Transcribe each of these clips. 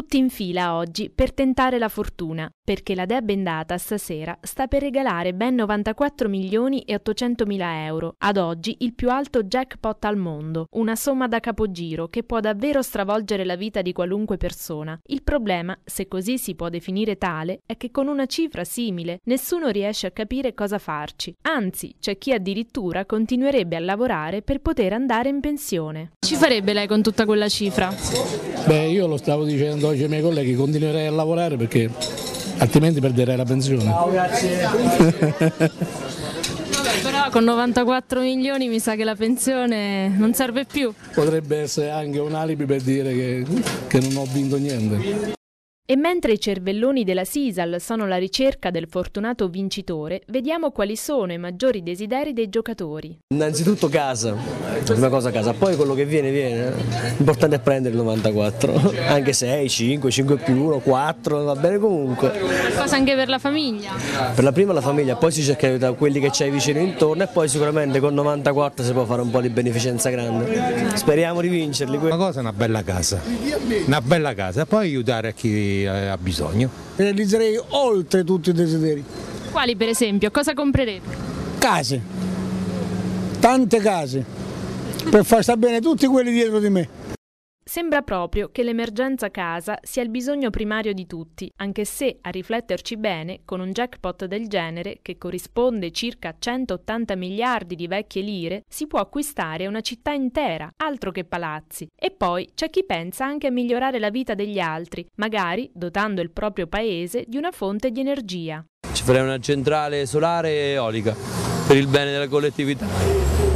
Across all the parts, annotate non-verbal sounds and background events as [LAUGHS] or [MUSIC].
tutti in fila oggi per tentare la fortuna, perché la Dea Bendata stasera sta per regalare ben 94 milioni e 800 mila euro, ad oggi il più alto jackpot al mondo, una somma da capogiro che può davvero stravolgere la vita di qualunque persona. Il problema, se così si può definire tale, è che con una cifra simile nessuno riesce a capire cosa farci, anzi c'è chi addirittura continuerebbe a lavorare per poter andare in pensione ci farebbe lei con tutta quella cifra? Beh, io lo stavo dicendo oggi ai miei colleghi, continuerei a lavorare perché altrimenti perderei la pensione. No, Però con 94 milioni mi sa che la pensione non serve più. Potrebbe essere anche un alibi per dire che, che non ho vinto niente. E mentre i cervelloni della Sisal sono alla ricerca del fortunato vincitore, vediamo quali sono i maggiori desideri dei giocatori. Innanzitutto casa, prima cosa casa, poi quello che viene viene, l'importante è prendere il 94, anche 6, 5, 5 più 1, 4, va bene comunque. Cosa anche per la famiglia? Per la prima la famiglia, poi si cerca di aiutare quelli che c'hai vicino intorno e poi sicuramente con 94 si può fare un po' di beneficenza grande. Speriamo di vincerli. Una cosa è una bella casa, una bella casa, poi aiutare a chi eh, ha bisogno. Realizzerei oltre tutti i desideri. Quali per esempio? Cosa comprerete? Case, tante case, per far sta bene tutti quelli dietro di me. Sembra proprio che l'emergenza casa sia il bisogno primario di tutti, anche se, a rifletterci bene, con un jackpot del genere, che corrisponde circa a 180 miliardi di vecchie lire, si può acquistare una città intera, altro che palazzi. E poi c'è chi pensa anche a migliorare la vita degli altri, magari dotando il proprio paese di una fonte di energia. Ci farei una centrale solare e eolica, per il bene della collettività.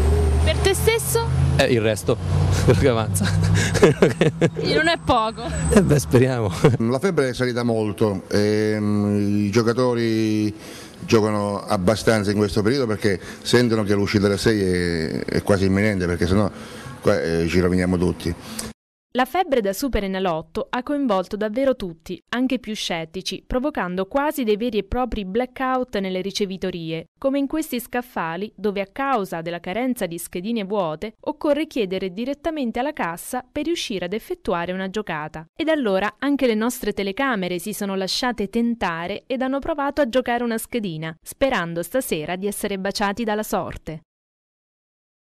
Per te stesso? Eh, il resto, [LAUGHS] quello che avanza. non è poco. Eh beh, speriamo. La febbre è salita molto, ehm, i giocatori giocano abbastanza in questo periodo perché sentono che l'uscita della 6 è, è quasi imminente perché sennò qua eh, ci roviniamo tutti. La febbre da superenalotto ha coinvolto davvero tutti, anche i più scettici, provocando quasi dei veri e propri blackout nelle ricevitorie, come in questi scaffali dove a causa della carenza di schedine vuote occorre chiedere direttamente alla cassa per riuscire ad effettuare una giocata. Ed allora anche le nostre telecamere si sono lasciate tentare ed hanno provato a giocare una schedina, sperando stasera di essere baciati dalla sorte.